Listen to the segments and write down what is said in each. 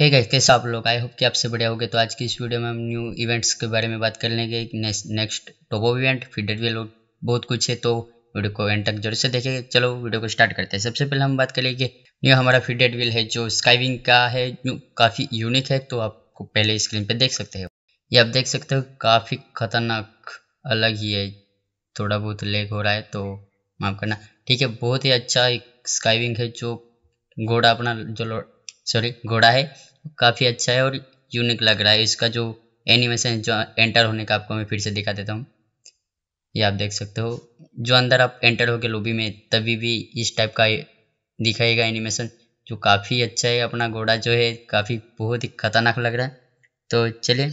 है गाइस कैसे आप लोग आई होप कि आपसे बढ़िया होगे तो आज की इस वीडियो में हम न्यू इवेंट्स के बारे में बात कर लेंगे नेक्स्ट टोबो इवेंट फीडर वे लोग बहुत कुछ है तो वीडियो को एंड तक जरूर से देखेंगे चलो वीडियो को स्टार्ट करते हैं सबसे पहले हम बात करेंगे न्यू हमारा फीडेड व्हील है जो स्काईविंग का है काफ़ी यूनिक है तो आपको पहले स्क्रीन पर देख सकते हो ये आप देख सकते हो काफ़ी खतरनाक अलग ही है थोड़ा बहुत लेग हो रहा है तो माफ़ करना ठीक है बहुत ही अच्छा एक स्काईविंग है जो घोड़ा अपना जो सॉरी घोड़ा है काफ़ी अच्छा है और यूनिक लग रहा है इसका जो एनिमेशन जो एंटर होने का आपको मैं फिर से दिखा देता हूँ ये आप देख सकते हो जो अंदर आप एंटर गए लोबी में तभी भी इस टाइप का दिखाएगा एनिमेशन जो काफ़ी अच्छा है अपना घोड़ा जो है काफ़ी बहुत ही खतरनाक लग रहा है तो चलिए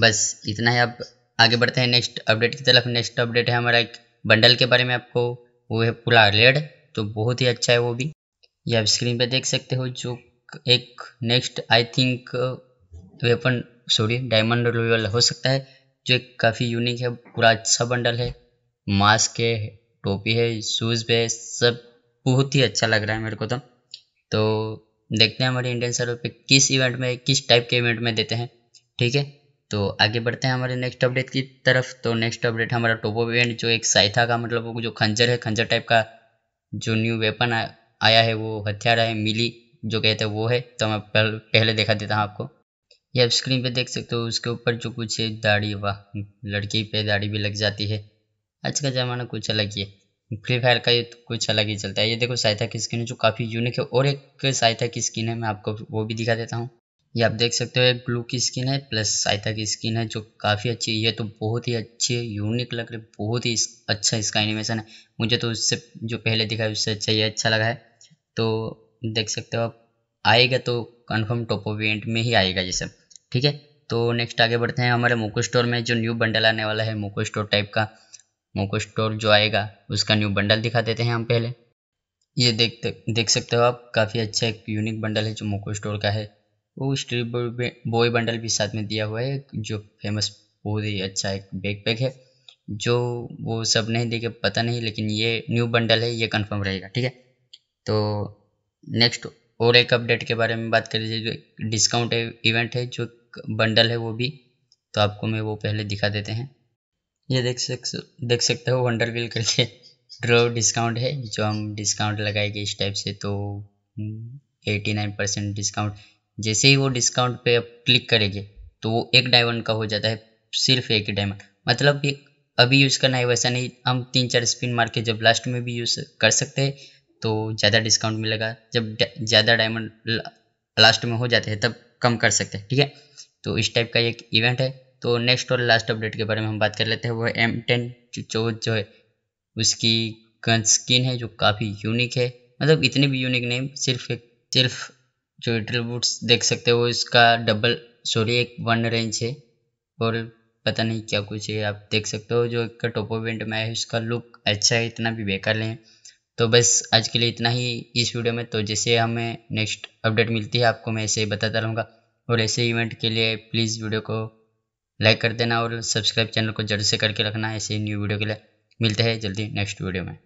बस इतना ही आप आगे बढ़ते हैं नेक्स्ट अपडेट की तरफ नेक्स्ट अपडेट है हमारा एक बंडल के बारे में आपको वो है पुला रेड तो बहुत ही अच्छा है वो भी ये आप स्क्रीन पर देख सकते हो जो एक next I think weapon sorry diamond royal हो सकता है जो एक काफ़ी यूनिक है पूरा अच्छा बंडल है मास्क है टोपी है शूज़ पे सब बहुत ही अच्छा लग रहा है मेरे को तो तो देखते हैं हमारे इंडियन सर्वर पे किस इवेंट में किस टाइप के इवेंट में देते हैं ठीक है तो आगे बढ़ते हैं हमारे नेक्स्ट अपडेट की तरफ तो नेक्स्ट अपडेट हमारा टोपो इवेंट जो एक साइथा का मतलब वो जो खंजर है खंजर टाइप का जो न्यू वेपन आ, आया है वो हथियार है मिली जो गए थे वो है तो मैं पहले, दिखा देता हूँ आपको ये आप स्क्रीन पे देख सकते हो उसके ऊपर जो कुछ है दाढ़ी वाह लड़की पे दाढ़ी भी लग जाती है आज का ज़माना कुछ अलग ही है फ्री फायर का ये कुछ अलग ही चलता है ये देखो साइथा की स्किन है जो काफ़ी यूनिक है और एक साइथा की स्किन है मैं आपको वो भी दिखा देता हूँ ये आप देख सकते हो एक ब्लू की स्किन है प्लस साइथा की स्किन है जो काफ़ी अच्छी है तो बहुत ही अच्छी है यूनिक लग रही है बहुत ही अच्छा इसका एनिमेशन है मुझे तो उससे जो पहले दिखा है उससे अच्छा ये अच्छा लगा है तो देख सकते हो आप आएगा तो कन्फर्म टॉप ऑफ इवेंट में ही आएगा ये सब ठीक है तो नेक्स्ट आगे बढ़ते हैं हमारे मोको स्टोर में जो न्यू बंडल आने वाला है मोको स्टोर टाइप का मोको स्टोर जो आएगा उसका न्यू बंडल दिखा देते हैं हम पहले ये देख देख सकते हो आप काफ़ी अच्छा एक यूनिक बंडल है जो मोको स्टोर का है वो स्ट्री बॉय बंडल भी साथ में दिया हुआ है जो फेमस बहुत ही अच्छा एक बैग पैक है जो वो सब नहीं देखे पता नहीं लेकिन ये न्यू बंडल है ये कन्फर्म रहेगा ठीक है तो नेक्स्ट और एक अपडेट के बारे में बात करें जो डिस्काउंट इवेंट है जो बंडल है वो भी तो आपको मैं वो पहले दिखा देते हैं ये देख सक देख सकते हो वंडर बिल करके ड्रॉ डिस्काउंट है जो हम डिस्काउंट लगाएंगे इस टाइप से तो 89 परसेंट डिस्काउंट जैसे ही वो डिस्काउंट पे आप क्लिक करेंगे तो वो एक डायमंड का हो जाता है सिर्फ एक ही डायमंड मतलब ये अभी यूज़ करना है वैसा नहीं हम तीन चार स्पिन मार के जब लास्ट में भी यूज़ कर सकते हैं तो ज़्यादा डिस्काउंट मिलेगा जब ज़्यादा डायमंड लास्ट में हो जाते हैं तब कम कर सकते हैं ठीक है तो इस टाइप का एक इवेंट है तो नेक्स्ट और लास्ट अपडेट के बारे में हम बात कर लेते हैं वो एम टेन जो जो है उसकी गन स्किन है जो काफ़ी यूनिक है मतलब इतनी भी यूनिक नहीं सिर्फ एक सिर्फ जो बूट्स देख सकते हो इसका डबल सॉरी एक वन रेंज है और पता नहीं क्या कुछ है आप देख सकते हो जो एक टॉप इवेंट में आया है उसका लुक अच्छा है इतना भी बेकार नहीं है तो बस आज के लिए इतना ही इस वीडियो में तो जैसे हमें नेक्स्ट अपडेट मिलती है आपको मैं ऐसे ही बताता रहूँगा और ऐसे इवेंट के लिए प्लीज़ वीडियो को लाइक कर देना और सब्सक्राइब चैनल को जरूर से करके रखना ऐसे न्यू वीडियो के लिए मिलते हैं जल्दी नेक्स्ट वीडियो में